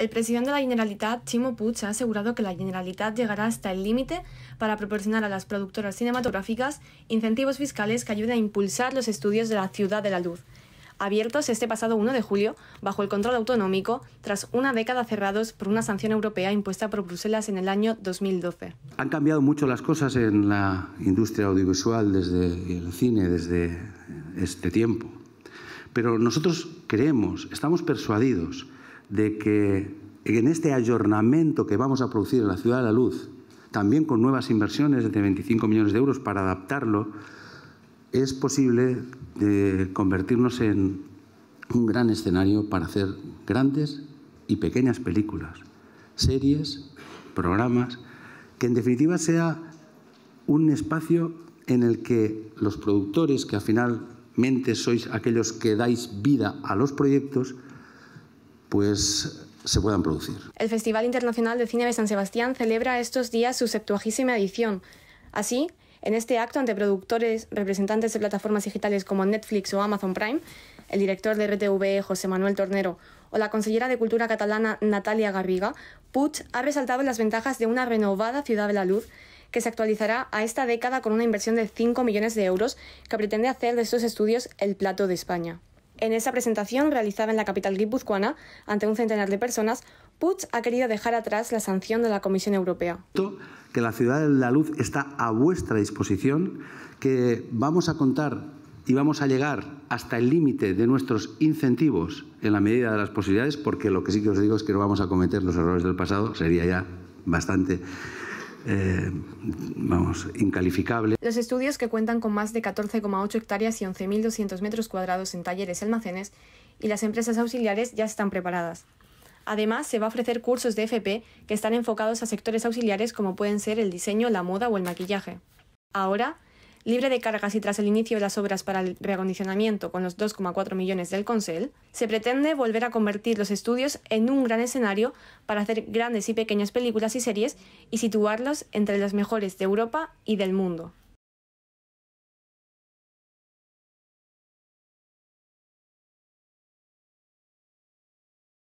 El presidente de la Generalitat, Chimo Puig, ha asegurado que la Generalitat llegará hasta el límite para proporcionar a las productoras cinematográficas incentivos fiscales que ayuden a impulsar los estudios de la Ciudad de la Luz, abiertos este pasado 1 de julio bajo el control autonómico tras una década cerrados por una sanción europea impuesta por Bruselas en el año 2012. Han cambiado mucho las cosas en la industria audiovisual desde el cine, desde este tiempo. Pero nosotros creemos, estamos persuadidos, de que en este ayornamiento que vamos a producir en la Ciudad de la Luz, también con nuevas inversiones de 25 millones de euros para adaptarlo, es posible de eh, convertirnos en un gran escenario para hacer grandes y pequeñas películas, series, programas, que en definitiva sea un espacio en el que los productores, que al finalmente sois aquellos que dais vida a los proyectos, pues se puedan producir. El Festival Internacional de Cine de San Sebastián celebra estos días su septuagésima edición. Así, en este acto ante productores, representantes de plataformas digitales como Netflix o Amazon Prime, el director de RTV José Manuel Tornero o la consellera de Cultura catalana Natalia Garriga, Puig ha resaltado las ventajas de una renovada Ciudad de la Luz que se actualizará a esta década con una inversión de 5 millones de euros que pretende hacer de estos estudios el plato de España. En esa presentación realizada en la capital guipuzcoana, ante un centenar de personas, Puig ha querido dejar atrás la sanción de la Comisión Europea. Que la ciudad de la luz está a vuestra disposición, que vamos a contar y vamos a llegar hasta el límite de nuestros incentivos en la medida de las posibilidades, porque lo que sí que os digo es que no vamos a cometer los errores del pasado, sería ya bastante eh, vamos, incalificable. Los estudios que cuentan con más de 14,8 hectáreas y 11.200 metros cuadrados en talleres y almacenes y las empresas auxiliares ya están preparadas. Además, se va a ofrecer cursos de FP que están enfocados a sectores auxiliares como pueden ser el diseño, la moda o el maquillaje. Ahora, libre de cargas y tras el inicio de las obras para el reacondicionamiento con los 2,4 millones del Consell, se pretende volver a convertir los estudios en un gran escenario para hacer grandes y pequeñas películas y series y situarlos entre las mejores de Europa y del mundo.